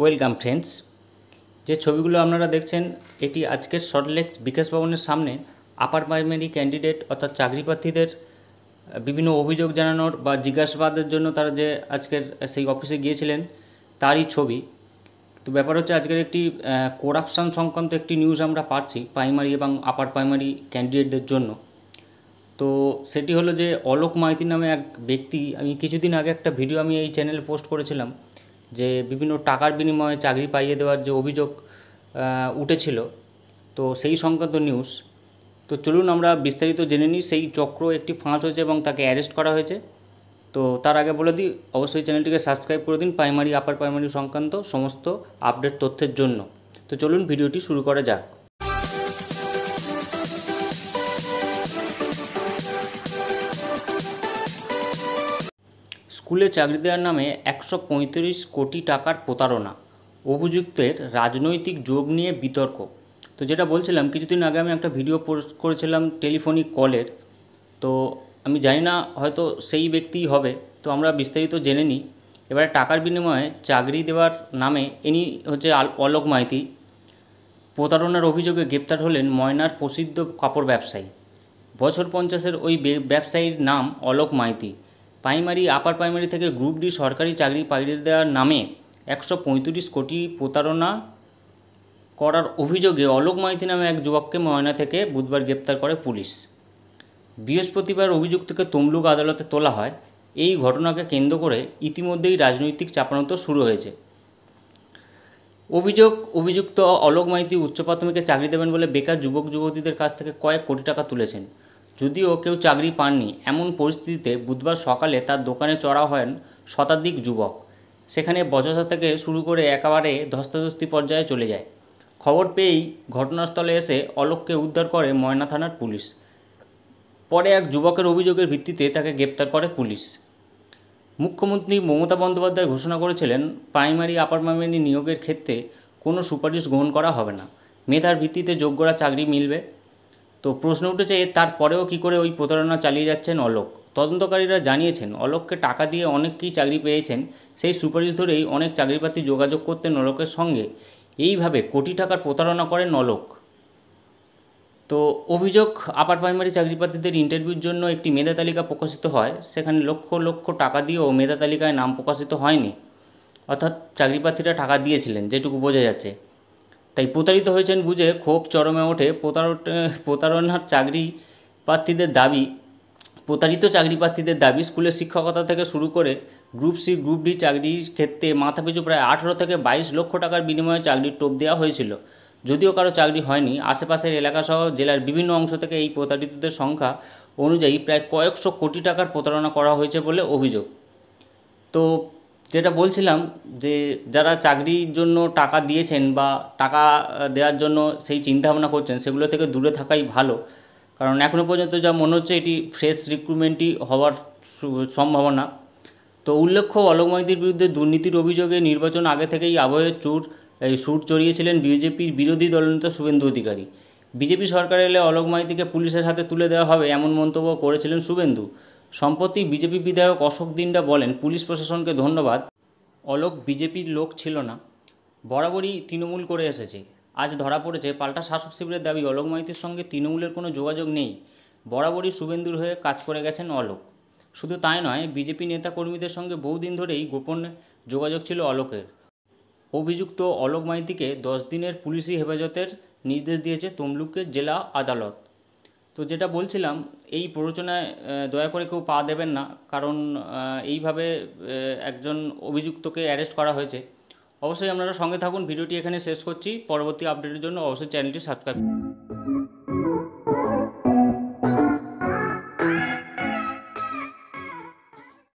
welcome friends যে ছবিগুলো আপনারা দেখছেন এটি আজকের সল্টলেক বিকাশ ভবনের সামনে আপার প্রাইমারি ক্যান্ডিডেট অর্থাৎ চাকরি প্রার্থীদের বিভিন্ন অভিযোগ জানানোর বা জিজ্ঞাসাবাদের জন্য তারা যে আজকের সেই অফিসে গিয়েছিলেন তারই ছবি তো ব্যাপার হচ্ছে আজকের একটি করাপশান সংক্রান্ত একটি নিউজ আমরা পাচ্ছি প্রাইমারি এবং আপার প্রাইমারি ক্যান্ডিডেটদের জন্য তো সেটি হলো যে অলোক মাইতি নামে এক ব্যক্তি আমি কিছুদিন আগে একটা ভিডিও আমি এই চ্যানেলে পোস্ট করেছিলাম যে বিভিন্ন টাকার বিনিময়ে চাকরি পাইয়ে দেওয়ার যে অভিযোগ উঠেছিল তো সেই সংক্রান্ত নিউজ তো চলুন আমরা বিস্তারিত জেনে নিই সেই চক্র একটি ফাঁস হয়েছে এবং তাকে অ্যারেস্ট করা হয়েছে তো তার আগে বলে দিই অবশ্যই চ্যানেলটিকে সাবস্ক্রাইব করে দিন প্রাইমারি আপার প্রাইমারি সংক্রান্ত সমস্ত আপডেট তথ্যের জন্য তো চলুন ভিডিওটি শুরু করা যাক স্কুলে চাকরি দেওয়ার নামে একশো পঁয়ত্রিশ কোটি টাকার প্রতারণা অভিযুক্তের রাজনৈতিক যোগ নিয়ে বিতর্ক তো যেটা বলছিলাম কিছুদিন আগে আমি একটা ভিডিও পোস্ট করেছিলাম টেলিফোনিক কলের তো আমি জানি না হয়তো সেই ব্যক্তিই হবে তো আমরা বিস্তারিত জেনে নিই এবারে টাকার বিনিময়ে চাকরি দেওয়ার নামে ইনি হচ্ছে অলোক মাইতি প্রতারণার অভিযোগে গ্রেপ্তার হলেন ময়নার প্রসিদ্ধ কাপড় ব্যবসায়ী বছর পঞ্চাশের ওই ব্যবসায়ীর নাম Alok Maiti primary upper primary থেকে গ্রুপ ডি সরকারি চাকরি পাইয়ে দেওয়ার নামে একশো পঁয়ত্রিশ কোটি প্রতারণা করার অভিযোগে অলোক মাইতি নামে এক যুবককে ময়না থেকে বুধবার গ্রেপ্তার করে পুলিশ বৃহস্পতিবার অভিযুক্তকে তমলুক আদালতে তোলা হয় এই ঘটনাকে কেন্দ্র করে ইতিমধ্যেই রাজনৈতিক চাপানত শুরু হয়েছে অভিযোগ অভিযুক্ত অলোক মাইতি উচ্চ প্রাথমিকে চাকরি দেবেন বলে বেকার যুবক যুবতীদের কাছ থেকে কয়েক কোটি টাকা তুলেছেন যদিও কেউ চাকরি পাননি এমন পরিস্থিতিতে বুধবার সকালে তার দোকানে চড়া হন শতাধিক যুবক সেখানে বজ্রতা থেকে শুরু করে একেবারে ধস্তাধস্তি পর্যায়ে চলে যায় খবর পেয়েই ঘটনাস্থলে এসে অলোককে উদ্ধার করে ময়না থানার পুলিশ পরে এক যুবকের অভিযোগের ভিত্তিতে তাকে গ্রেপ্তার করে পুলিশ মুখ্যমন্ত্রী মমতা বন্দ্যোপাধ্যায় ঘোষণা করেছিলেন প্রাইমারি আপার নিয়োগের ক্ষেত্রে কোনো সুপারিশ গ্রহণ করা হবে না মেধার ভিত্তিতে যোগ্যরা চাকরি মিলবে তো প্রশ্ন উঠেছে তারপরেও কি করে ওই প্রতারণা চালিয়ে যাচ্ছেন অলোক তদন্তকারীরা জানিয়েছেন অলোককে টাকা দিয়ে অনেককেই চাকরি পেয়েছেন সেই সুপারিশ ধরেই অনেক চাকরিপাতি যোগাযোগ করতেন অলোকের সঙ্গে এইভাবে কোটি টাকার প্রতারণা করেন অলোক তো অভিযোগ আপার প্রাইমারি চাকরিপ্রার্থীদের ইন্টারভিউর জন্য একটি মেধা তালিকা প্রকাশিত হয় সেখানে লক্ষ লক্ষ টাকা দিয়েও মেধা তালিকায় নাম প্রকাশিত হয়নি অর্থাৎ চাকরিপ্রার্থীরা টাকা দিয়েছিলেন যেটুকু বোঝা যাচ্ছে তাই প্রতারিত হয়েছেন বুঝে ক্ষোভ চরমে ওঠে প্রতারণার চাকরি প্রার্থীদের দাবি প্রতারিত চাকরি প্রার্থীদের দাবি স্কুলের শিক্ষকতা থেকে শুরু করে গ্রুপ সি গ্রুপ ডি চাকরির ক্ষেত্রে মাথাপিছু প্রায় আঠেরো থেকে বাইশ লক্ষ টাকার বিনিময়ে চাকরির টোপ দেওয়া হয়েছিল যদিও কারো চাকরি হয়নি আশেপাশের এলাকাসহ জেলার বিভিন্ন অংশ থেকে এই প্রতারিতদের সংখ্যা অনুযায়ী প্রায় কয়েকশো কোটি টাকার প্রতারণা করা হয়েছে বলে অভিযোগ তো যেটা বলছিলাম যে যারা চাকরির জন্য টাকা দিয়েছেন বা টাকা দেওয়ার জন্য সেই চিন্তাভাবনা করছেন সেগুলো থেকে দূরে থাকাই ভালো কারণ এখনও পর্যন্ত যা মনে হচ্ছে এটি ফ্রেশ রিক্রুটমেন্টই হওয়ার সম্ভাবনা তো উল্লেখ্য অলোক মাইতির বিরুদ্ধে দুর্নীতির অভিযোগে নির্বাচন আগে থেকেই আবহে চুর সুর চড়িয়েছিলেন বিজেপির বিরোধী দলনেতা শুভেন্দু অধিকারী বিজেপি সরকার এলে অলোক মাইতিকে পুলিশের হাতে তুলে দেওয়া হবে এমন মন্তব্য করেছিলেন শুভেন্দু সম্প্রতি বিজেপি বিধায়ক অশোক দিন্ডা বলেন পুলিশ প্রশাসনকে ধন্যবাদ অলোক বিজেপির লোক ছিল না বরাবরই তৃণমূল করে এসেছে আজ ধরা পড়েছে পাল্টা শাসক শিবিরের দাবি অলোক মাইতির সঙ্গে তৃণমূলের কোনো যোগাযোগ নেই বরাবরই শুভেন্দুর হয়ে কাজ করে গেছেন অলোক শুধু তাই নয় বিজেপি নেতাকর্মীদের সঙ্গে বহুদিন ধরেই গোপন যোগাযোগ ছিল অলোকের অভিযুক্ত অলোক মাইতিকে দশ দিনের পুলিশি হেফাজতের নির্দেশ দিয়েছে তমলুকের জেলা আদালত তো যেটা বলছিলাম এই প্ররোচনায় দয়া করে কেউ পা দেবেন না কারণ এইভাবে একজন অভিযুক্তকে অ্যারেস্ট করা হয়েছে অবশ্যই আপনারা সঙ্গে থাকুন ভিডিওটি এখানে শেষ করছি পরবর্তী আপডেটের জন্য অবশ্যই চ্যানেলটি সাবস্ক্রাইব